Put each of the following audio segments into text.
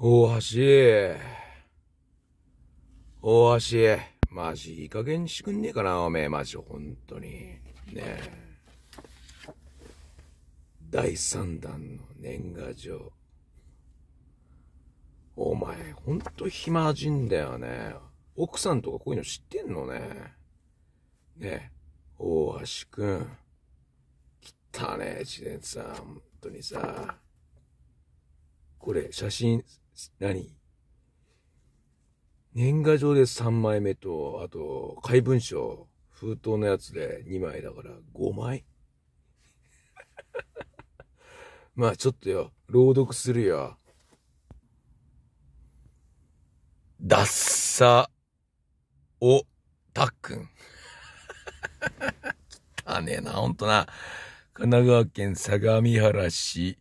大橋。大橋。マジいい加減にしくんねえかな、おめえ。マジ、ほんとに。ねえ。第三弾の年賀状。お前、ほんと暇人だよね。奥さんとかこういうの知ってんのね。ねえ、大橋くん。たねえ、自転さん。ほんとにさ。これ、写真、何年賀状で3枚目と、あと、怪文書、封筒のやつで2枚だから5枚 まあちょっとよ、朗読するよ。ダッサ、お、たっくん。汚ねえな、ほんとな。神奈川県相模原市、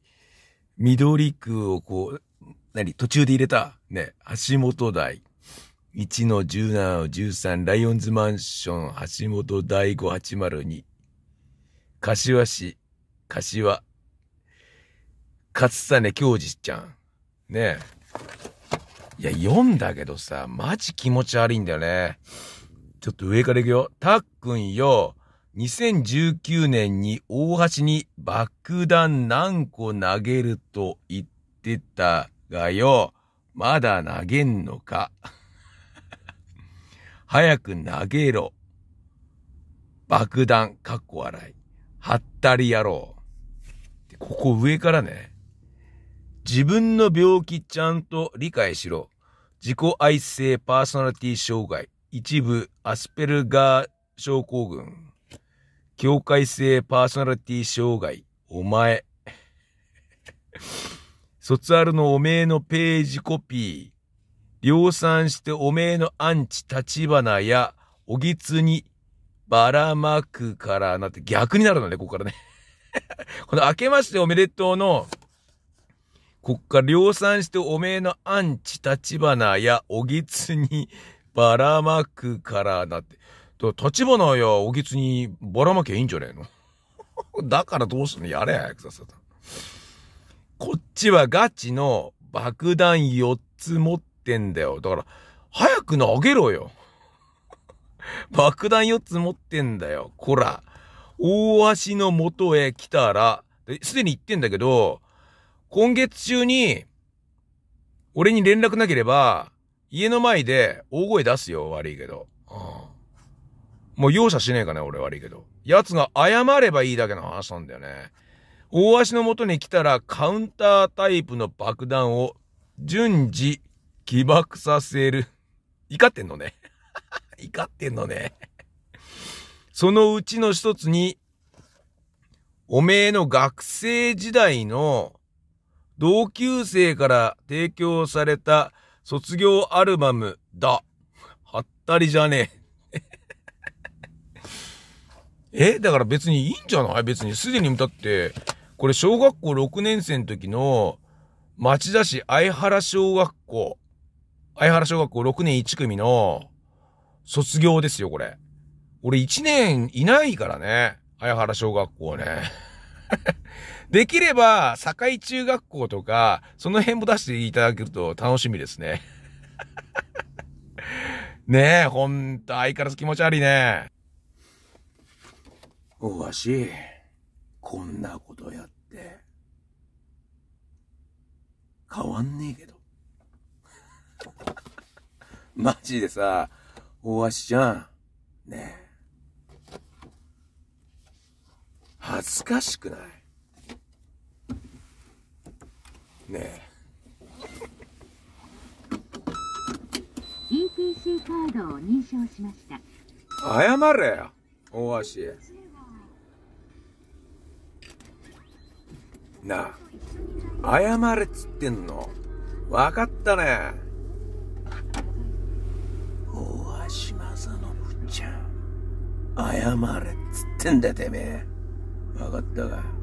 緑区をこう、何途中で入れた。ね、橋本台。1の17の13、ライオンズマンション、橋本第5802。柏市、柏。勝実京二ちゃん。ねえ。いや、読んだけどさ、マジ気持ち悪いんだよね。ちょっと上からいくよ。たっくんよ、2019年に大橋に爆弾何個投げると言ってたがよ、まだ投げんのか。早く投げろ。爆弾、かっこ笑い。はったりやろう。ここ上からね。自分の病気ちゃんと理解しろ。自己愛性パーソナリティ障害。一部アスペルガー症候群。境界性パーソナリティ障害。お前。卒アルのおめえのページコピー、量産しておめえのアンチ立花やおぎつにばらまくからなって逆になるのね、ここからね この明けましておめでとうの、こっから量産しておめえのアンチ立花やおぎつにばらまくからなって。立花やおぎつにばらまきゃいいんじゃねえの だからどうすんのやれ、やくささん。こっちはガチの爆弾4つ持ってんだよ。だから、早く投げろよ。爆弾4つ持ってんだよ。こら、大足の元へ来たら、すでに言ってんだけど、今月中に、俺に連絡なければ、家の前で大声出すよ。悪いけど。うん、もう容赦しねえかね、俺悪いけど。奴が謝ればいいだけの話なんだよね。大足の元に来たらカウンタータイプの爆弾を順次起爆させる。怒ってんのね。怒ってんのね。そのうちの一つに、おめえの学生時代の同級生から提供された卒業アルバムだ。はったりじゃねえ。えだから別にいいんじゃない別に。すでに歌って、これ小学校6年生の時の町田市相原小学校、相原小学校6年1組の卒業ですよ、これ。俺1年いないからね。相原小学校ね。できれば、堺中学校とか、その辺も出していただけると楽しみですね。ねえ、ほんと、相変わらず気持ち悪いね。おわし。こんなことやって、変わんねえけど。マジでさ、大橋ちゃん、ねえ。恥ずかしくないねえ。ETC カードを認証しました。謝れよ、大橋。なあ、謝れっつってんの。分かったね。大橋正信ちゃん、謝れっつってんだてめえ。分かったか。